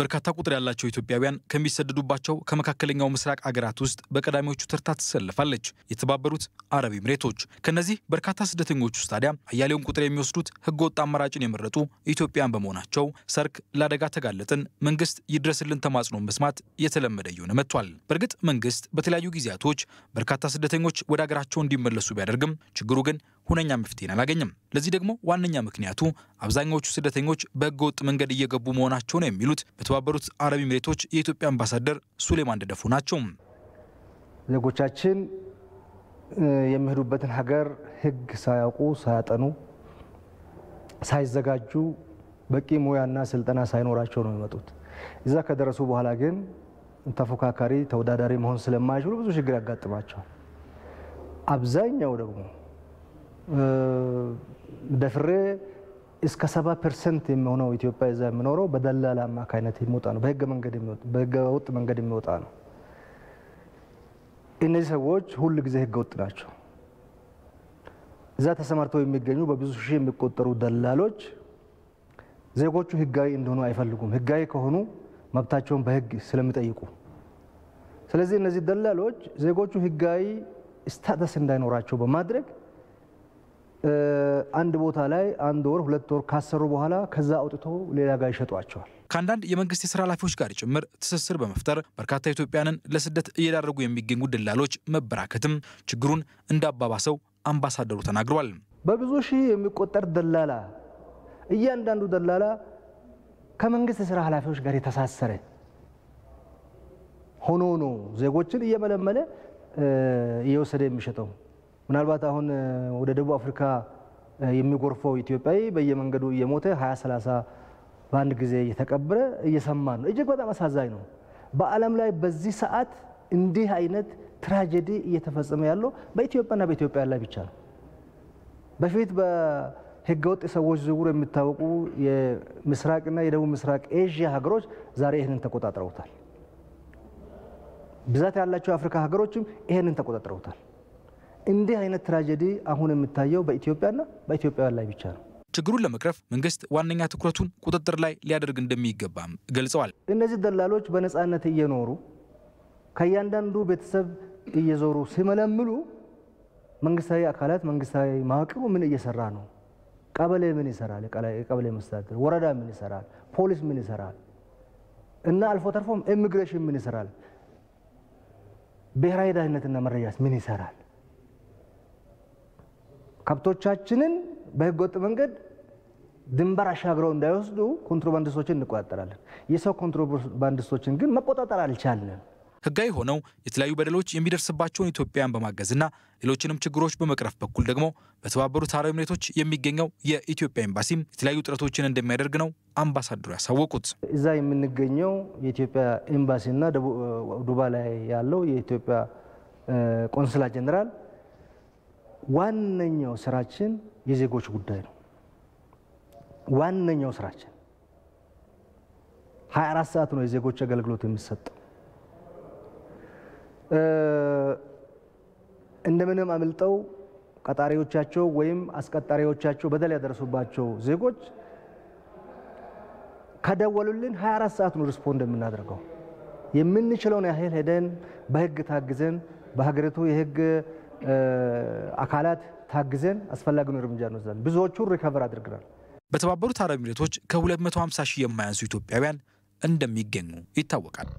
በርካታ ቁጥር ያላቸው ኢትዮጵያውያን ከሚሰደዱባቸው ከመካከለኛው ምስራቅ አገራት ውስጥ በቀዳሚዎቹ ተርታ ትሰልፋለች የተባበሩት አረብ ኤምሬቶች። ከእነዚህ በርካታ ስደተኞች ውስጥ ታዲያ አያሌውን ቁጥር የሚወስዱት ህገወጥ አማራጭን የመረጡ ኢትዮጵያን በመሆናቸው ሰርክ ለአደጋ ተጋለጥን መንግስት ይድረስልን ተማጽኖ መስማት የተለመደ እየሆነ መጥቷል። በእርግጥ መንግስት በተለያዩ ጊዜያቶች በርካታ ስደተኞች ወደ አገራቸው እንዲመለሱ ቢያደርግም ችግሩ ግን ሁነኛ መፍትሄን አላገኘም። ለዚህ ደግሞ ዋነኛ ምክንያቱ አብዛኛዎቹ ስደተኞች በህገወጥ ወጥ መንገድ እየገቡ መሆናቸው ነው የሚሉት በተባበሩት አረብ ኤሚሬቶች የኢትዮጵያ አምባሳደር ሱሌማን ደደፉ ናቸው። ዜጎቻችን የሚሄዱበትን ሀገር ህግ ሳያውቁ ሳያጠኑ ሳይዘጋጁ በቂ ሙያና ስልጠና ሳይኖራቸው ነው የሚመጡት። እዛ ከደረሱ በኋላ ግን ተፎካካሪ ተወዳዳሪ መሆን ስለማይችሉ ብዙ ችግር ያጋጥማቸዋል። አብዛኛው ደግሞ ደፍሬ እስከ ሰባ ፐርሰንት የሚሆነው ኢትዮጵያ ዛ የሚኖረው በደላላ አማካይነት የሚወጣ ነው። በህገ ወጥ መንገድ የሚወጣ ነው። እነዚህ ሰዎች ሁል ጊዜ ህገ ወጥ ናቸው። እዛ ተሰማርተው የሚገኙ በብዙ ሺህ የሚቆጠሩ ደላሎች ዜጎቹ ህጋዊ እንደሆኑ አይፈልጉም። ህጋዊ ከሆኑ መብታቸውን በህግ ስለሚጠይቁ፣ ስለዚህ እነዚህ ደላሎች ዜጎቹ ህጋዊ ስታተስ እንዳይኖራቸው በማድረግ አንድ ቦታ ላይ አንድ ወር ሁለት ወር ካሰሩ በኋላ ከዛ አውጥቶ ሌላ ጋር ይሸጧቸዋል። ከአንዳንድ የመንግስት የስራ ኃላፊዎች ጋር ጭምር ትስስር በመፍጠር በርካታ ኢትዮጵያንን ለስደት እየዳረጉ የሚገኙ ደላሎች መበራከትም ችግሩን እንዳባባሰው አምባሳደሩ ተናግሯል። በብዙ ሺህ የሚቆጠር ደላላ እያንዳንዱ ደላላ ከመንግስት የስራ ኃላፊዎች ጋር የተሳሰረ ሆኖ ነው ዜጎችን እየመለመለ እየወሰደ የሚሸጠው። ምናልባት አሁን ወደ ደቡብ አፍሪካ የሚጎርፈው ኢትዮጵያዊ በየመንገዱ እየሞተ 230 በአንድ ጊዜ እየተቀበረ እየሰማን ነው። እጅግ በጣም አሳዛኝ ነው። በዓለም ላይ በዚህ ሰዓት እንዲህ አይነት ትራጀዲ እየተፈጸመ ያለው በኢትዮጵያና በኢትዮጵያ ላይ ብቻ ነው። በፊት በህገወጥ ሰዎች ዝውውር የሚታወቁ የምስራቅና የደቡብ ምስራቅ ኤዥያ ሀገሮች ዛሬ ይህንን ተቆጣጥረውታል። ብዛት ያላቸው የአፍሪካ ሀገሮችም ይህንን ተቆጣጥረውታል። እንዲህ አይነት ትራጀዲ አሁን የምታየው በኢትዮጵያና በኢትዮጵያውያን ላይ ብቻ ነው። ችግሩን ለመቅረፍ መንግስት ዋነኛ ትኩረቱን ቁጥጥር ላይ ሊያደርግ እንደሚገባም ገልጸዋል። እነዚህ ደላሎች በነፃነት እየኖሩ ከእያንዳንዱ ቤተሰብ እየዞሩ ሲመለምሉ መንግስታዊ አካላት መንግስታዊ መዋቅሩ ምን እየሰራ ነው? ቀበሌ ምን ይሰራል? የቀበሌ መስተዳድር፣ ወረዳ ምን ይሰራል? ፖሊስ ምን ይሰራል? እና አልፎ ተርፎም ኢሚግሬሽን ምን ይሰራል? ብሔራዊ ደህንነትና መረጃስ ምን ይሰራል? ከብቶቻችንን በህገወጥ መንገድ ድንበር አሻግረው እንዳይወስዱ ኮንትሮባንዲስቶችን እንቆጣጠራለን። የሰው ኮንትሮባንዲስቶችን ግን መቆጣጠር አልቻልንም። ህጋዊ ሆነው የተለያዩ በደሎች የሚደርስባቸውን ኢትዮጵያን በማገዝና ሌሎችንም ችግሮች በመቅረፍ በኩል ደግሞ በተባበሩት አረብ ኤምሬቶች የሚገኘው የኢትዮጵያ ኤምባሲም የተለያዩ ጥረቶችን እንደሚያደርግ ነው አምባሳደሩ ያሳወቁት። እዛ የምንገኘው የኢትዮጵያ ኤምባሲና ዱባ ላይ ያለው የኢትዮጵያ ቆንስላ ጀኔራል ዋነኛው ስራችን የዜጎች ጉዳይ ነው። ዋነኛው ስራችን 24 ሰዓት ነው የዜጎች አገልግሎት የሚሰጠው። እንደምንም አምልጠው ቀጣሪዎቻቸው ወይም አስቀጣሪዎቻቸው በደል ያደረሱባቸው ዜጎች ከደወሉልን 24 ሰዓት ነው ሪስፖንድ የምናደርገው። የምንችለውን ያህል ሄደን በህግ ታግዘን በሀገሪቱ የህግ አካላት ታግዘን አስፈላጊውን እርምጃ እንወስዳለን። ብዙዎቹ ሪከቨር አድርገናል። በተባበሩት አረብ ኤሚሬቶች ከ250 ሺህ የማያንሱ ኢትዮጵያውያን እንደሚገኙ ይታወቃል።